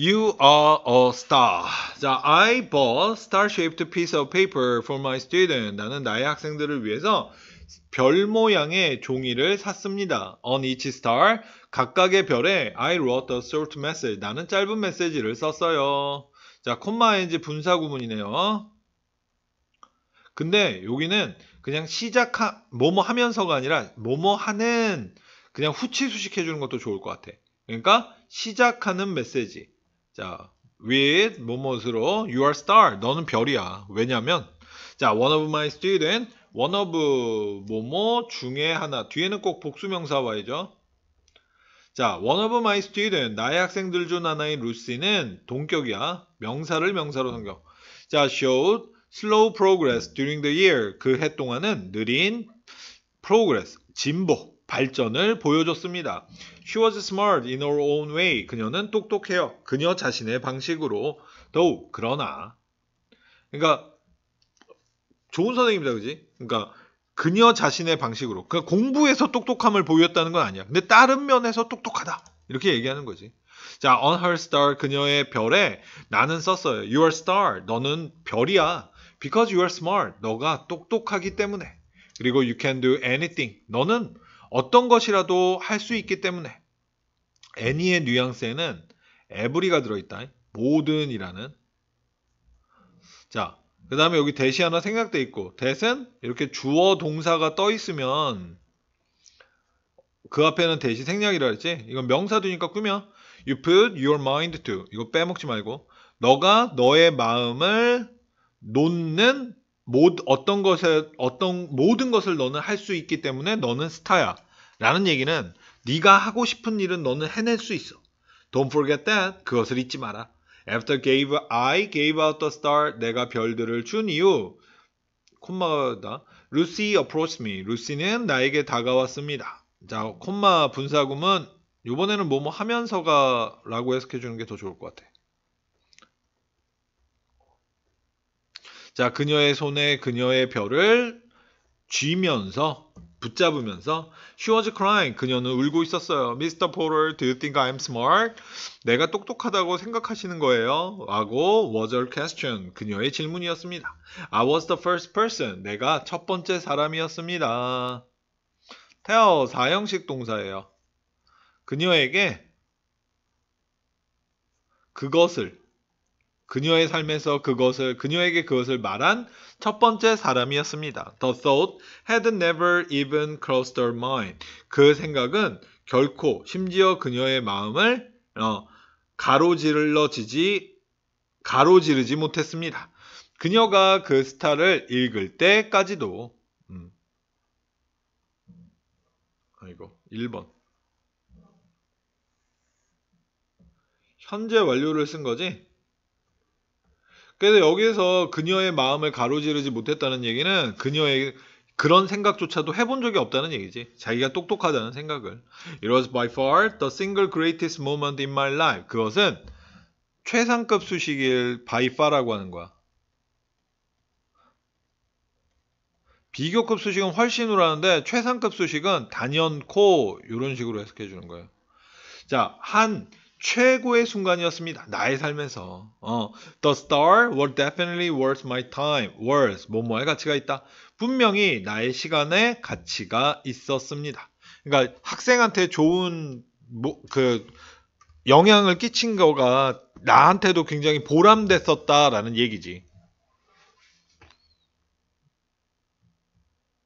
You are a star. 자, I bought star-shaped piece of paper for my student. 나는 나의 학생들을 위해서 별 모양의 종이를 샀습니다. On each star, 각각의 별에 I wrote a short message. 나는 짧은 메시지를 썼어요. 자, 콤마 엔지 분사 구문이네요. 근데 여기는 그냥 시작하 뭐뭐 하면서가 아니라 뭐뭐 하는 그냥 후치수식 해주는 것도 좋을 것 같아. 그러니까 시작하는 메시지. 자, with 뭐뭐으로 you are star. 너는 별이야. 왜냐면 자, one of my student, one of 뭐뭐 중에 하나. 뒤에는 꼭 복수명사 와야죠. 자, one of my student, 나의 학생들 중 하나인 루시는 동격이야. 명사를 명사로 성격. 자, showed slow progress during the year. 그 해 동안은 느린 progress, 진보. 발전을 보여줬습니다. She was smart in her own way. 그녀는 똑똑해요. 그녀 자신의 방식으로 더욱 그러나 그러니까 좋은 선생님이다 그지? 그러니까 그녀 자신의 방식으로 그러니까 공부에서 똑똑함을 보였다는 건 아니야. 근데 다른 면에서 똑똑하다 이렇게 얘기하는 거지. 자, on her star 그녀의 별에 나는 썼어요. You are star 너는 별이야. Because you are smart 너가 똑똑하기 때문에 그리고 you can do anything 너는 어떤 것이라도 할 수 있기 때문에 애니의 뉘앙스에는 에브리가 들어있다. 모든이라는 자, 그 다음에 여기 대시 하나 생략돼 있고 대신 이렇게 주어 동사가 떠 있으면 그 앞에는 대시 생략이라 했지 이건 명사두니까 꾸며 You put your mind to 이거 빼먹지 말고 너가 너의 마음을 놓는 모든 어떤 것에 어떤 모든 것을 너는 할 수 있기 때문에 너는 스타야라는 얘기는 네가 하고 싶은 일은 너는 해낼 수 있어. Don't forget that. 그것을 잊지 마라. After gave I gave out the star. 내가 별들을 준 이유. 콤마다. Lucy approached me. 루시는 나에게 다가왔습니다. 자, 콤마 분사구문 요번에는 뭐 뭐 하면서가라고 해석해 주는 게 더 좋을 것 같아. 자, 그녀의 손에 그녀의 별을 쥐면서 붙잡으면서 She was crying. 그녀는 울고 있었어요. Mr. Porter, do you think I'm smart? 내가 똑똑하다고 생각하시는 거예요? 라고 was her question. 그녀의 질문이었습니다. I was the first person. 내가 첫 번째 사람이었습니다. 태어 4형식 동사예요. 그녀에게 그것을 그녀의 삶에서 그것을 그녀에게 그것을 말한 첫 번째 사람이었습니다. The thought had never even crossed her mind. 그 생각은 결코 심지어 그녀의 마음을 어, 가로질러지지 가로지르지 못했습니다. 그녀가 그 스타를 읽을 때까지도 음. 아이고 1번 현재 완료를 쓴 거지? 그래서 여기에서 그녀의 마음을 가로지르지 못했다는 얘기는 그녀의 그런 생각조차도 해본 적이 없다는 얘기지. 자기가 똑똑하다는 생각을. It was by far the single greatest moment in my life. 그것은 최상급 수식일 by far라고 하는 거야. 비교급 수식은 훨씬으로 하는데 최상급 수식은 단연코 이런 식으로 해석해 주는 거예요. 자, 한 최고의 순간이었습니다. 나의 삶에서. 어, the star was definitely worth my time. worth 뭐뭐의 가치가 있다. 분명히 나의 시간에 가치가 있었습니다. 그러니까 학생한테 좋은 뭐, 그 영향을 끼친 거가 나한테도 굉장히 보람됐었다라는 얘기지.